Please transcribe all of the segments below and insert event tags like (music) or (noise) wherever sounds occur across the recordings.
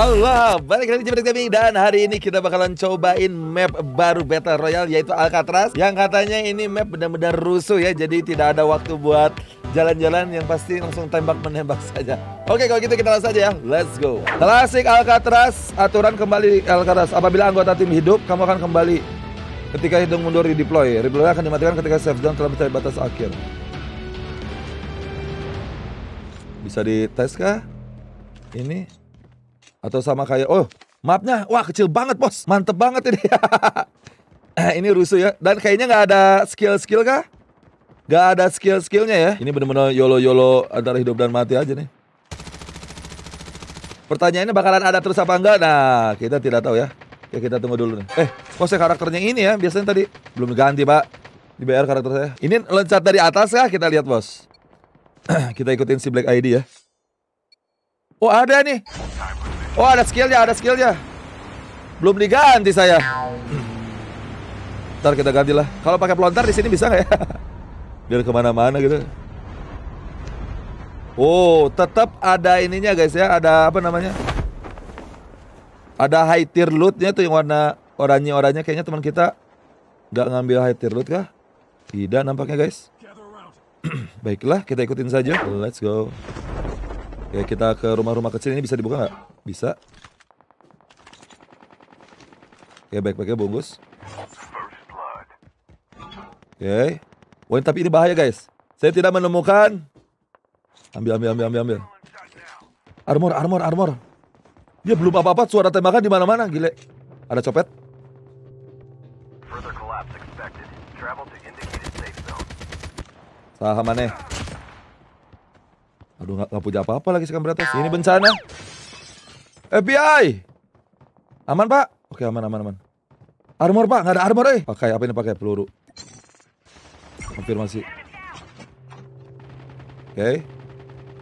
Allah, balik lagi di kami dan hari ini kita bakalan cobain map baru Battle Royale yaitu Alcatraz yang katanya ini map benar-benar rusuh ya jadi tidak ada waktu buat jalan-jalan yang pasti langsung tembak menembak saja. Oke, kalau gitu kita langsung aja ya. Let's go. Klasik Alcatraz, aturan kembali Alcatraz. Apabila anggota tim hidup, kamu akan kembali ketika hidung mundur di deploy. Deploy akan dimatikan ketika safe zone telah mencapai batas akhir. Bisa dites kah? Ini atau sama kayak, oh mapnya, wah kecil banget bos, mantep banget ini. (laughs) Eh, ini rusuh ya. Dan kayaknya nggak ada skill-skill kah? Nggak ada skill-skillnya ya. Ini bener-bener yolo-yolo antara hidup dan mati aja nih. Pertanyaannya bakalan ada terus apa enggak? Nah, kita tidak tahu ya. Ya kita tunggu dulu nih. Eh, kok saya karakternya ini ya? Biasanya tadi belum diganti, Pak. Di BR karakter saya. Ini loncat dari atas ya? Kita lihat, Bos. (clears throat) kita ikutin si Black ID ya. Oh, ada nih. Oh ada skillnya, ada skillnya. Belum diganti saya. Ntar kita ganti lah. Kalau pakai pelontar di sini bisa nggak ya? (laughs) Biar kemana-mana gitu. Oh, tetap ada ininya guys ya. Ada apa namanya? Ada high tier lootnya tuh yang warna oranye-oranye. Kayaknya teman kita nggak ngambil high tier loot kah? Tidak nampaknya guys. (clears throat) Baiklah, kita ikutin saja. Let's go. Oke, kita ke rumah-rumah kecil ini bisa dibuka nggak? Bisa. oke ya, baik-baiknya bungkus. Oke. Okay. Wah, tapi ini bahaya guys. Saya tidak menemukan. Ambil, ambil, ambil, ambil, ambil. Armor, armor, armor. Dia ya, belum apa-apa, suara tembakan di mana-mana, gile. Ada copet. Saham aneh. Aduh, gak punya apa-apa lagi sekarang beratas. Ini bencana. FBI. Aman, Pak? Oke, aman, aman, aman. Armor, Pak. Gak ada armor, eh. Pakai apa ini pakai? Peluru. Konfirmasi. Oke.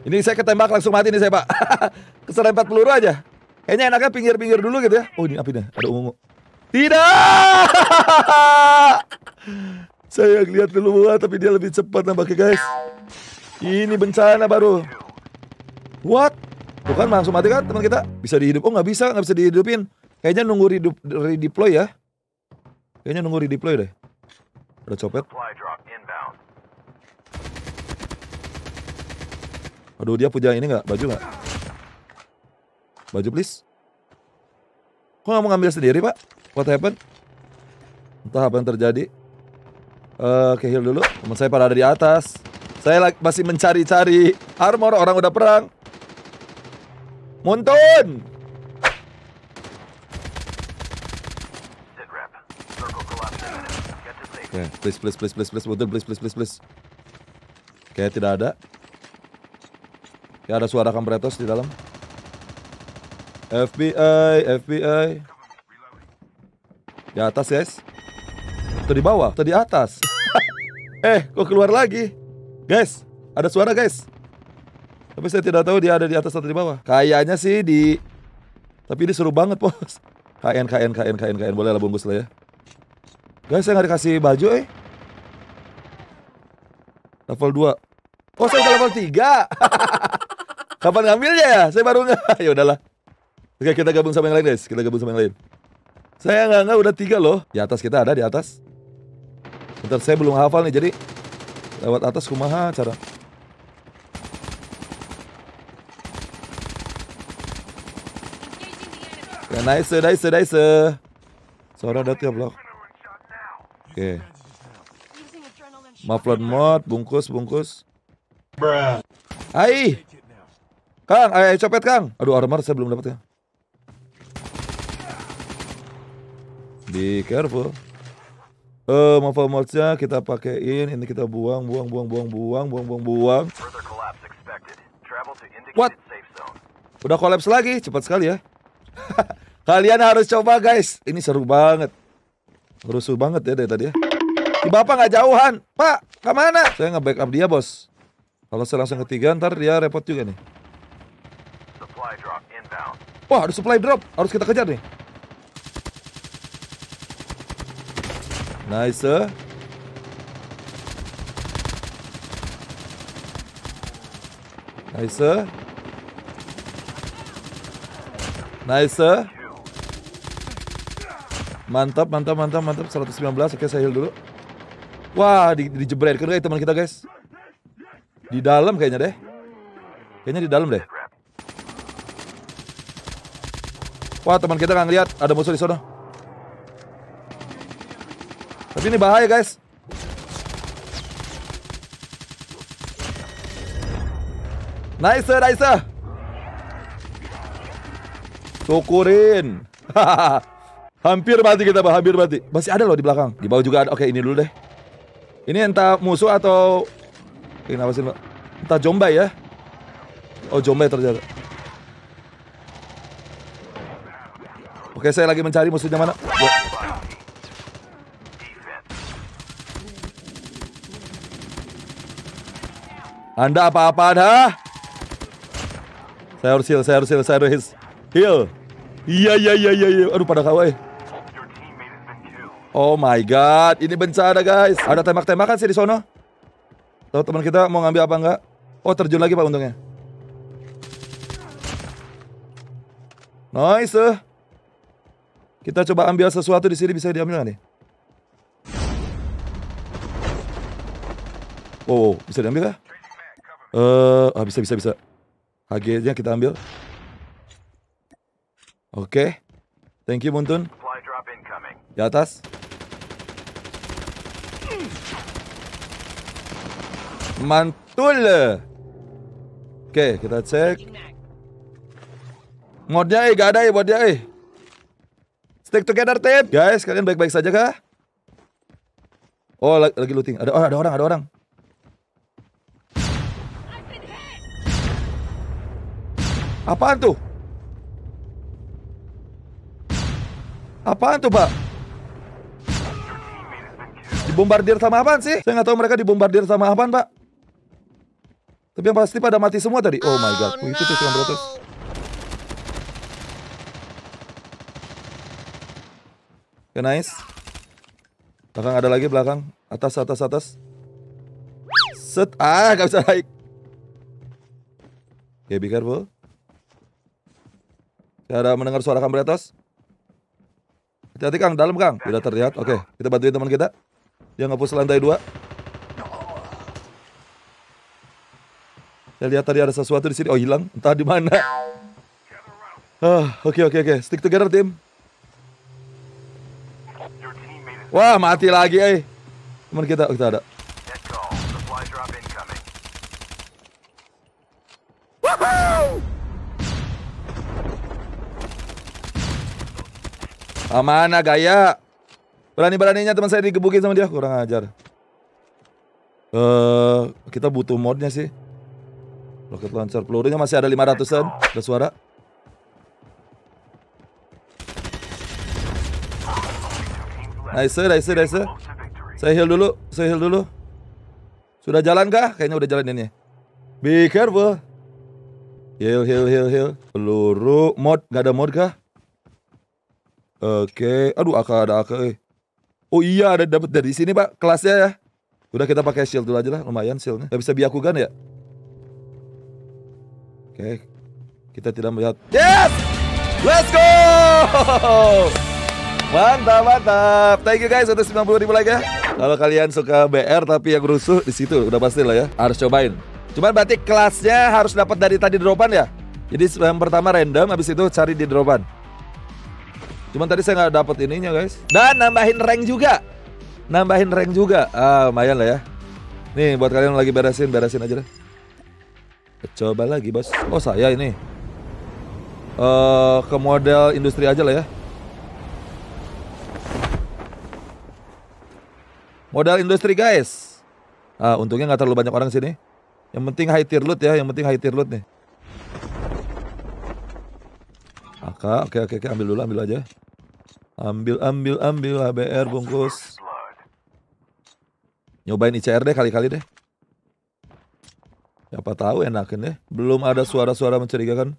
Ini saya ketembak langsung mati nih saya, Pak. (laughs) Keserempet peluru aja. Kayaknya enaknya pinggir-pinggir dulu gitu ya. Oh, ini apa ini? Ada ungu. Tidak! (laughs) saya lihat dulu tapi dia lebih cepat nambah guys. Ini bencana baru. What? Bukan langsung mati kan teman kita? Bisa dihidup. Oh nggak bisa, nggak bisa dihidupin. Kayaknya nunggu redup, redeploy ya. Kayaknya nunggu redeploy deh. Ada copet. Aduh dia punya ini nggak? Baju nggak? Baju please. Kok nggak mau ngambil sendiri pak? What happened? Entah apa yang terjadi. Uh, eh, Oke, heal dulu. Teman saya pada ada di atas. Saya masih mencari-cari armor orang udah perang. Muntun. Oke, okay, please, please, please, please, please, please, please, please, please, please. Oke, okay, tidak ada. Ya, ada suara kampretos di dalam. FBI, FBI. Di atas, guys. Atau di bawah, atau di atas. (laughs) eh, kok keluar lagi? Guys, ada suara, guys. Tapi saya tidak tahu dia ada di atas atau di bawah. Kayaknya sih di... Tapi ini seru banget, bos. KN, KN, KN, KN, KN. Boleh lah bungkus lah ya. Guys, saya nggak dikasih baju, eh. Level 2. Oh, saya udah level 3. (laughs) Kapan ngambilnya ya? Saya baru nggak. (laughs) ya udahlah. Oke, kita gabung sama yang lain, guys. Kita gabung sama yang lain. Saya nggak nggak udah tiga loh. Di atas kita ada di atas. Bentar, saya belum hafal nih. Jadi lewat atas kumaha cara. Ya, nice, nice, nice. seorang udah tiap blok. Oke. Okay. Muffler mod, bungkus, bungkus. Hai. Kang, ayo eh, copet Kang. Aduh, armor saya belum dapat ya. Be careful. Eh, uh, muffler modnya kita pakaiin ini kita buang, buang, buang, buang, buang, buang, buang, buang. What? Udah collapse lagi, cepat sekali ya. (laughs) Kalian harus coba guys. Ini seru banget. Rusuh banget ya dari tadi ya. Si bapak nggak jauhan. Pak, kemana? Saya nge-backup dia bos. Kalau saya langsung ketiga ntar dia repot juga nih. Wah, ada supply drop. Harus kita kejar nih. Nice. Eh. Nice. Eh. Nice. Eh. Mantap, mantap, mantap, mantap. 119. Oke, saya heal dulu. Wah, di, jebret. kan guys teman kita, guys. Di dalam kayaknya deh. Kayaknya di dalam deh. Wah, teman kita nggak ngeliat ada musuh di sana. Tapi ini bahaya, guys. Nice, nice. Syukurin. Hahaha. (laughs) Hampir mati kita, Pak. Hampir mati. Masih ada loh di belakang. Di bawah juga ada. Oke, ini dulu deh. Ini entah musuh atau... ini apa sih, Pak? Entah jombay ya. Oh, jombay ternyata. Oke, saya lagi mencari musuhnya mana. Ya. Anda apa-apaan, ha? Saya harus heal, saya harus heal, saya harus heal. Iya, Iya, iya, iya, iya. Aduh, pada kawai. Oh my god, ini bencana guys. Ada tembak-tembakan sih di sono. Tahu teman kita mau ngambil apa enggak? Oh, terjun lagi Pak untungnya. Nice. Eh. Kita coba ambil sesuatu di sini bisa diambil nggak nih? Oh, bisa diambil kah? Eh, uh, ah, bisa bisa bisa. HG-nya kita ambil. Oke. Okay. Thank you Muntun. Di atas. Mantul. Oke, kita cek. Modnya eh gak ada eh modnya eh. Stick together tip. Guys, kalian baik-baik saja kah? Oh, lagi looting. Ada oh, ada orang, ada orang. Apaan tuh? Apaan tuh, Pak? Dibombardir sama apaan sih? Saya nggak tahu mereka dibombardir sama apaan, Pak. Tapi yang pasti pada mati semua tadi. Oh, oh my god. Oh, itu tuh yang Oke, okay, nice. Belakang ada lagi belakang. Atas, atas, atas. Set. Ah, gak bisa naik. Oke, okay, be careful. Saya ada mendengar suara kamu atas. Hati-hati Kang, dalam Kang. Sudah terlihat. Oke, okay, kita bantuin teman kita. Dia ngepush lantai dua. Saya lihat tadi ada sesuatu di sini. Oh hilang, entah di mana. Ah, oke oke oke, stick together tim. Wah mati lagi, eh. Teman kita, oh, kita ada. mana ah, gaya. Berani-beraninya teman saya digebukin sama dia kurang ajar. Eh, uh, kita butuh modnya sih. Rocket launcher pelurunya masih ada 500-an. Ada suara. Nice, nice, nice. Saya heal dulu, saya heal dulu. Sudah jalan kah? Kayaknya udah jalan ini. Be careful. Heal, heal, heal, heal. Peluru mod, Gak ada mod kah? Oke, okay. aduh AK ada AK. Eh. Oh iya ada dapat dari sini pak kelasnya ya. Udah kita pakai shield dulu aja lah, lumayan shieldnya. Gak bisa biakukan ya? Oke. Kita tidak melihat. Yes! Let's go! Mantap, mantap. Thank you guys udah 90 ribu like ya. Kalau kalian suka BR tapi yang rusuh di situ udah pasti lah ya. Harus cobain. Cuman berarti kelasnya harus dapat dari tadi dropan ya. Jadi yang pertama random, habis itu cari di dropan. Cuman tadi saya nggak dapat ininya guys. Dan nambahin rank juga. Nambahin rank juga. Ah, lumayan lah ya. Nih buat kalian yang lagi beresin, beresin aja deh. Coba lagi bos. Oh saya ini. Uh, ke model industri aja lah ya. Modal industri guys. Ah, untungnya nggak terlalu banyak orang sini. Yang penting high tier loot ya, yang penting high tier loot nih. Aka, oke oke oke ambil dulu, ambil aja. Ambil ambil ambil HBR bungkus. Nyobain ICR deh kali-kali deh. Siapa tahu enakin ya. Belum ada suara-suara mencurigakan.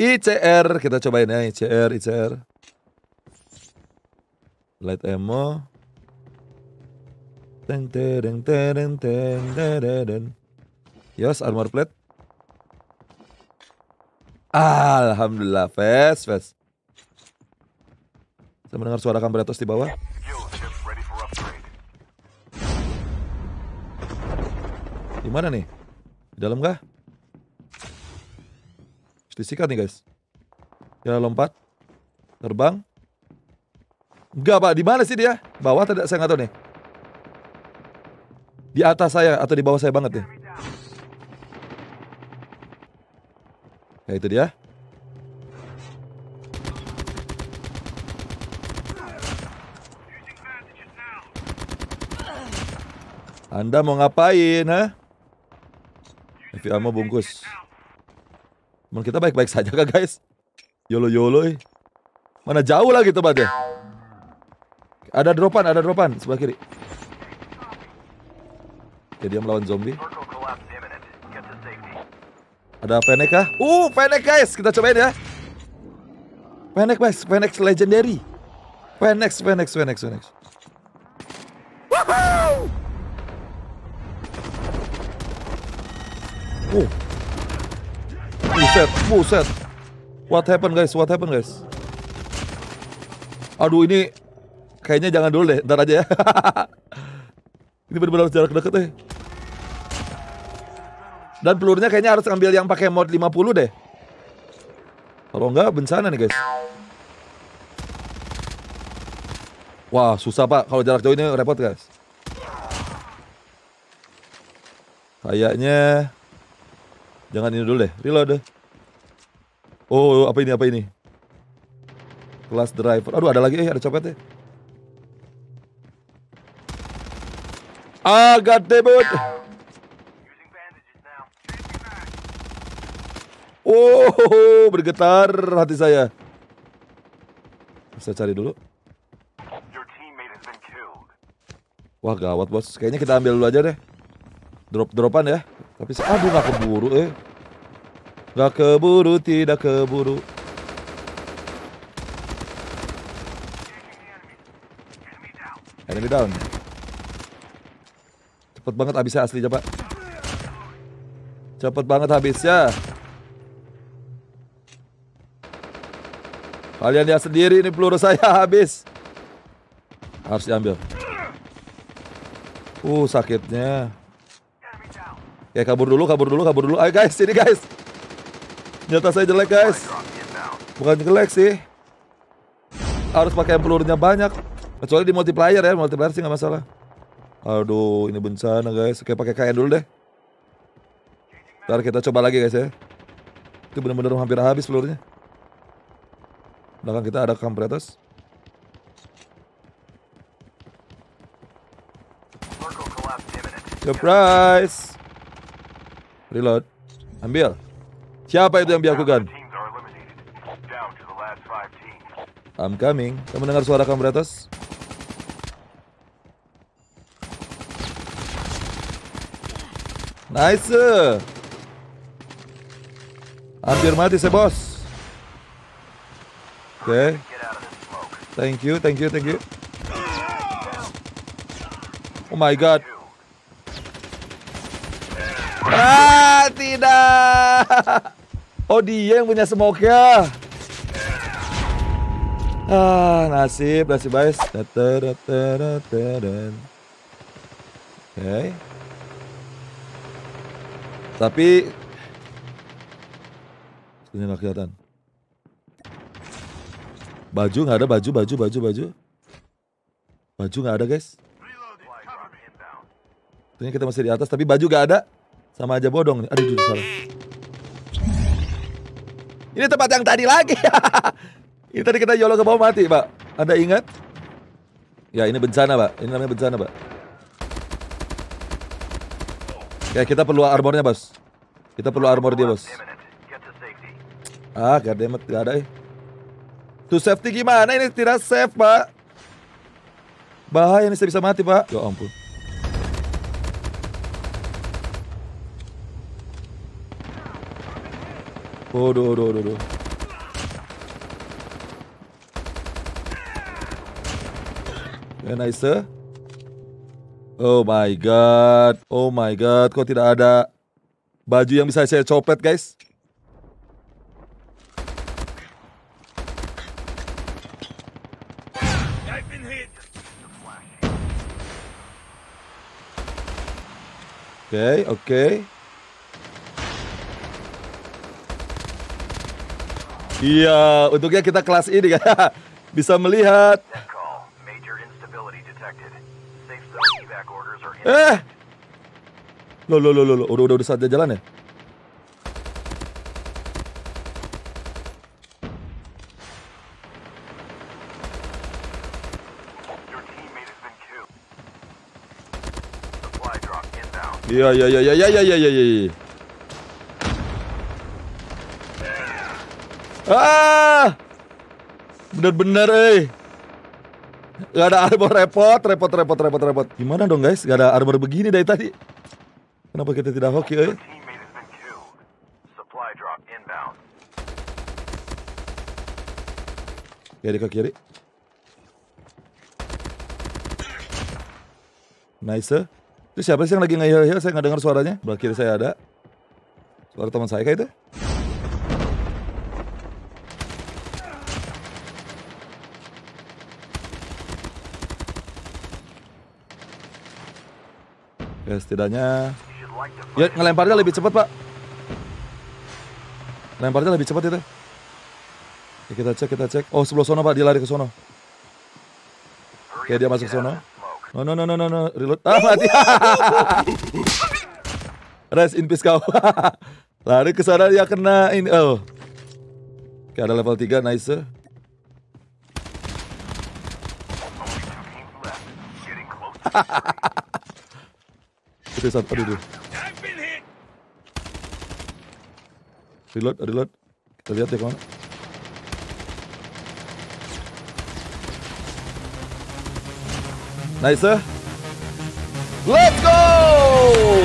ICR, kita cobain ya ICR, ICR. Light ammo. Teng teng teng teng teng yes armor plate. Alhamdulillah, fast fast. Saya mendengar suara kamera di bawah. Di mana nih? Di dalam kah? Harus disikat nih guys. Ya lompat. Terbang. Enggak pak, di mana sih dia? Bawah tidak saya nggak tahu nih. Di atas saya atau di bawah saya banget nih. Ya itu dia. Anda mau ngapain, ha? Vilma bungkus. Teman kita baik-baik saja kah guys? Yolo yolo. Mana jauh lagi tempatnya? Ada dropan, ada dropan sebelah kiri. Jadi dia melawan zombie. Ada Fennec kah? Uh, Fennec guys, kita cobain ya. Fennec guys, Fennec legendary. Fennec, Fennec, Fennec, Fennec. Woohoo! Oh. Buset, buset. What happened guys? What happened guys? Aduh ini kayaknya jangan dulu deh, ntar aja ya. (laughs) ini benar-benar jarak deket deh. Dan pelurunya kayaknya harus ambil yang pakai mod 50 deh. Kalau enggak bencana nih guys. Wah, susah Pak kalau jarak jauh ini repot guys. Kayaknya Jangan ini dulu deh. Reload deh. Oh, oh, apa ini? Apa ini? Kelas driver. Aduh, ada lagi eh, ada copetnya. Eh. Ah, god damn it. Oh, bergetar hati saya. Saya cari dulu. Wah, gawat bos. Kayaknya kita ambil dulu aja deh. Drop-dropan ya. Tapi aduh gak keburu eh. Nggak keburu, tidak keburu. Enemy down. Cepet banget habisnya asli coba. Cepet banget habisnya. Kalian lihat sendiri ini peluru saya (laughs) habis. Harus diambil. Uh sakitnya. Ya kabur dulu, kabur dulu, kabur dulu. Ayo guys, sini guys. Nyata saya jelek guys. Bukan jelek sih. Harus pakai pelurunya banyak. Kecuali di multiplayer ya, multiplayer sih nggak masalah. Aduh, ini bencana guys. Oke, pakai KN dulu deh. Ntar kita coba lagi guys ya. Itu bener-bener hampir habis pelurunya. Belakang kita ada kampretos. Surprise! Reload. Ambil. Siapa itu yang diakukan? I'm coming. Kamu dengar suara kamu beratas? Nice. Hampir mati saya bos. Oke. Okay. Thank you, thank you, thank you. Oh my god. (laughs) Oh dia yang punya smoke ya. Ah, nasib, nasib guys. Okay. Tapi ini nggak kelihatan. Baju nggak ada, baju, baju, baju, baju. Baju nggak ada guys. Ternyata kita masih di atas, tapi baju nggak ada. Sama aja bodong nih. Aduh, salah. Ini tempat yang tadi lagi. (laughs) ini tadi kita jolok ke bawah mati, Pak. Anda ingat? Ya, ini bencana, Pak. Ini namanya bencana, Pak. Ya, kita perlu armornya, Bos. Kita perlu armor dia, Bos. Ah, goddammit, gak ada, eh. safety gimana? Ini tidak safe, Pak. Bahaya, ini saya bisa mati, Pak. Ya ampun. Waduh, waduh, waduh, waduh. Yeah, nice. Oh my god. Oh my god, kok tidak ada baju yang bisa saya copet, guys? Oke, okay, oke. Okay. Iya, untuknya kita kelas ini kan. (laughs) Bisa melihat. Eh. lo lo lo lo udah, udah, udah saatnya jalan ya? Iya, iya, iya, iya, iya, iya, iya, iya. Ah! Bener-bener, eh. Gak ada armor repot, repot, repot, repot, repot. Gimana dong guys? Gak ada armor begini dari tadi. Kenapa kita tidak hoki, eh? Kiri ke kiri. Nice. Eh. Itu siapa sih yang lagi ngeyel hil Saya nggak dengar suaranya. Belakang kiri saya ada. Suara teman saya kah itu? Ya setidaknya Ya ngelemparnya lebih cepat pak Lemparnya lebih cepat itu ya, Kita cek kita cek Oh sebelah sono pak dia lari ke sono oke ya, dia masuk sono No no no no no, no. reload Ah mati (laughs) Rest in peace kau (laughs) Lari ke sana dia kena ini Oh Oke ada level 3 nice (laughs) satu, ada dua. Reload, reload. Kita lihat ya kawan. Nice. Eh? Let's go!